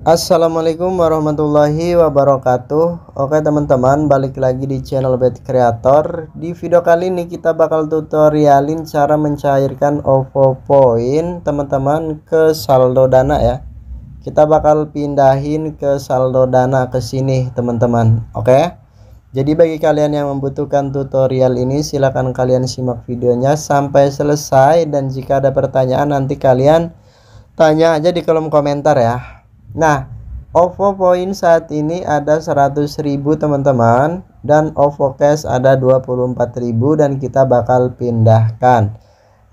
Assalamualaikum warahmatullahi wabarakatuh Oke teman-teman balik lagi di channel Bed Creator Di video kali ini kita bakal tutorialin cara mencairkan OVO Point teman-teman ke saldo dana ya Kita bakal pindahin ke saldo dana ke sini teman-teman Oke Jadi bagi kalian yang membutuhkan tutorial ini silahkan kalian simak videonya sampai selesai Dan jika ada pertanyaan nanti kalian tanya aja di kolom komentar ya Nah, OVO Point saat ini ada 100.000 teman-teman dan OVO Cash ada 24.000 dan kita bakal pindahkan.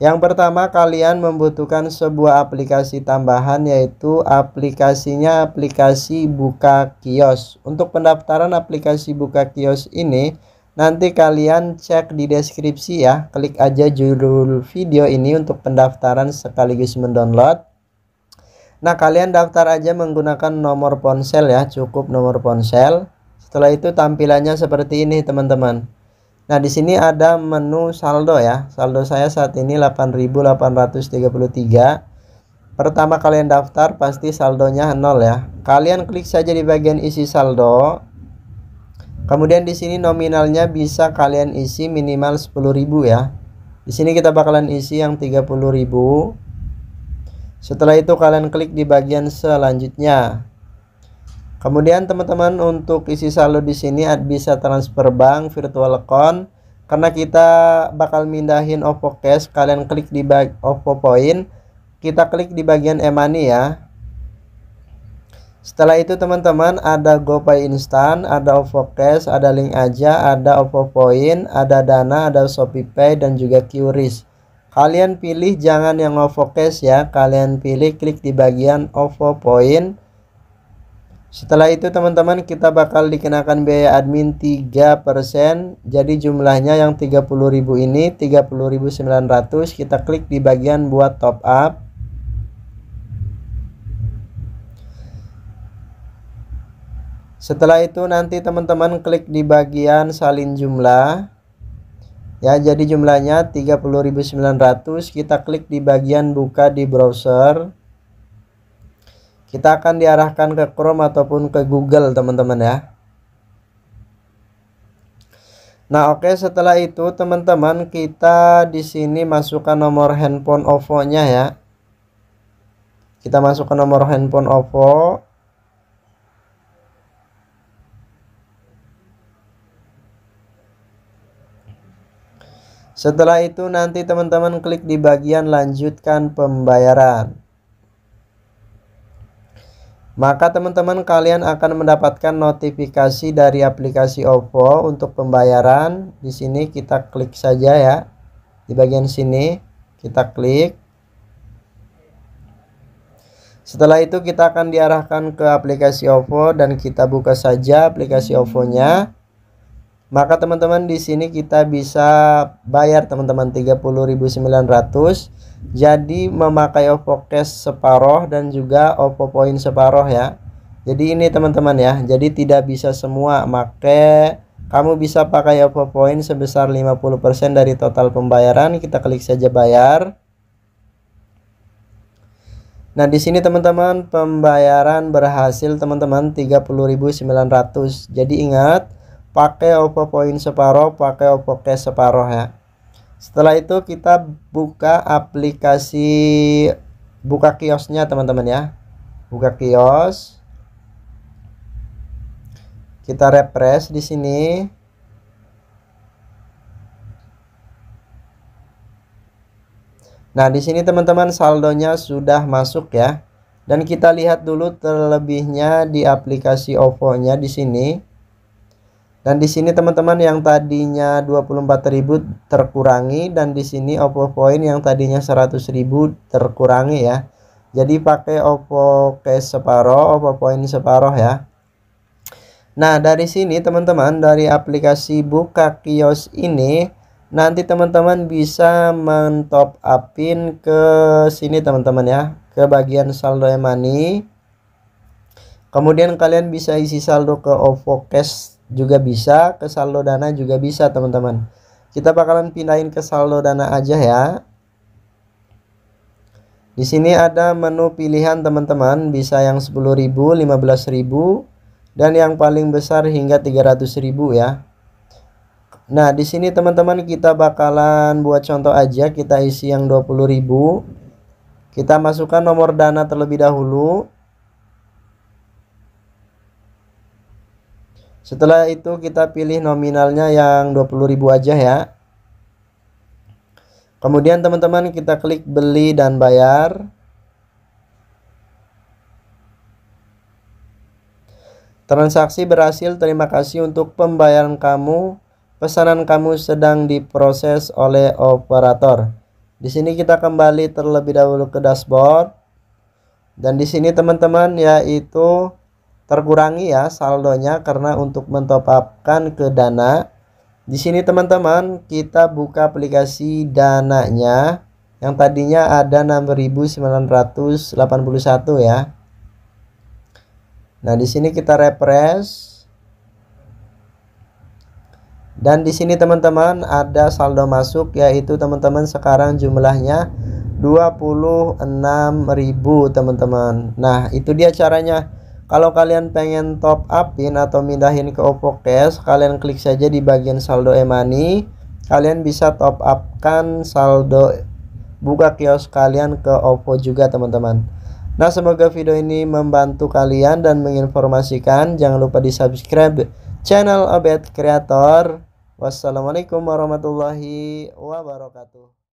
Yang pertama kalian membutuhkan sebuah aplikasi tambahan yaitu aplikasinya aplikasi buka kios. Untuk pendaftaran aplikasi buka kios ini nanti kalian cek di deskripsi ya. Klik aja judul video ini untuk pendaftaran sekaligus mendownload. Nah, kalian daftar aja menggunakan nomor ponsel ya, cukup nomor ponsel. Setelah itu tampilannya seperti ini, teman-teman. Nah, di sini ada menu saldo ya. Saldo saya saat ini 8.833. Pertama kalian daftar pasti saldonya 0 ya. Kalian klik saja di bagian isi saldo. Kemudian di sini nominalnya bisa kalian isi minimal 10.000 ya. Di sini kita bakalan isi yang 30.000. Setelah itu kalian klik di bagian selanjutnya. Kemudian teman-teman untuk isi saldo di sini bisa transfer bank, virtual account. Karena kita bakal mindahin OVO Cash, kalian klik di bag OVO Point. Kita klik di bagian e-money ya. Setelah itu teman-teman ada GoPay Instan, ada OVO Cash, ada Link Aja, ada OVO Point, ada Dana, ada ShopeePay dan juga QRIS. Kalian pilih jangan yang Ovo Cash ya. Kalian pilih klik di bagian Ovo Point. Setelah itu teman-teman kita bakal dikenakan biaya admin 3%. Jadi jumlahnya yang 30.000 ini 30.900 kita klik di bagian buat top up. Setelah itu nanti teman-teman klik di bagian salin jumlah ya jadi jumlahnya 30.900 kita klik di bagian buka di browser kita akan diarahkan ke Chrome ataupun ke Google teman-teman ya Nah oke okay, setelah itu teman-teman kita di sini masukkan nomor handphone OVO nya ya kita masukkan nomor handphone OVO Setelah itu nanti teman-teman klik di bagian lanjutkan pembayaran. Maka teman-teman kalian akan mendapatkan notifikasi dari aplikasi OVO untuk pembayaran. Di sini kita klik saja ya. Di bagian sini kita klik. Setelah itu kita akan diarahkan ke aplikasi OVO dan kita buka saja aplikasi OVO-nya. Maka teman-teman di sini kita bisa bayar teman-teman 30.900. Jadi memakai OVO Cash separoh dan juga OVO Point separoh ya. Jadi ini teman-teman ya. Jadi tidak bisa semua make kamu bisa pakai OVO Point sebesar 50% dari total pembayaran. Kita klik saja bayar. Nah, di sini teman-teman pembayaran berhasil teman-teman 30.900. Jadi ingat pakai Oppo Point separoh pakai Oppo cash separoh ya setelah itu kita buka aplikasi buka kiosnya teman-teman ya buka kios kita refresh di sini Nah, di sini teman-teman saldonya sudah masuk ya. Dan kita lihat dulu terlebihnya di aplikasi OVO-nya di sini. Dan di sini teman-teman yang tadinya 24.000 terkurangi dan di sini Oppo Point yang tadinya 100.000 terkurangi ya. Jadi pakai Oppo Case separoh, Oppo Point separoh ya. Nah, dari sini teman-teman dari aplikasi buka kios ini nanti teman-teman bisa mentop upin ke sini teman-teman ya, ke bagian saldo e-money. Kemudian kalian bisa isi saldo ke Oppo Cash juga bisa, ke saldo dana juga bisa, teman-teman. Kita bakalan pindahin ke saldo dana aja ya. Di sini ada menu pilihan teman-teman, bisa yang 10.000, 15.000, dan yang paling besar hingga 300.000 ya. Nah, di sini teman-teman kita bakalan buat contoh aja, kita isi yang 20.000. Kita masukkan nomor dana terlebih dahulu. Setelah itu kita pilih nominalnya yang 20.000 aja ya. Kemudian teman-teman kita klik beli dan bayar. Transaksi berhasil. Terima kasih untuk pembayaran kamu. Pesanan kamu sedang diproses oleh operator. Di sini kita kembali terlebih dahulu ke dashboard. Dan di sini teman-teman yaitu terkurangi ya saldonya karena untuk mentopapkan ke Dana. Di sini teman-teman kita buka aplikasi Dananya yang tadinya ada 6981 ya. Nah, di sini kita refresh. Dan di sini teman-teman ada saldo masuk yaitu teman-teman sekarang jumlahnya 26.000 teman-teman. Nah, itu dia caranya. Kalau kalian pengen top upin atau mindahin ke Oppo Cash, kalian klik saja di bagian saldo e-money. Kalian bisa top upkan saldo buka kios kalian ke Oppo juga teman-teman. Nah semoga video ini membantu kalian dan menginformasikan. Jangan lupa di subscribe channel Obet Creator. Wassalamualaikum warahmatullahi wabarakatuh.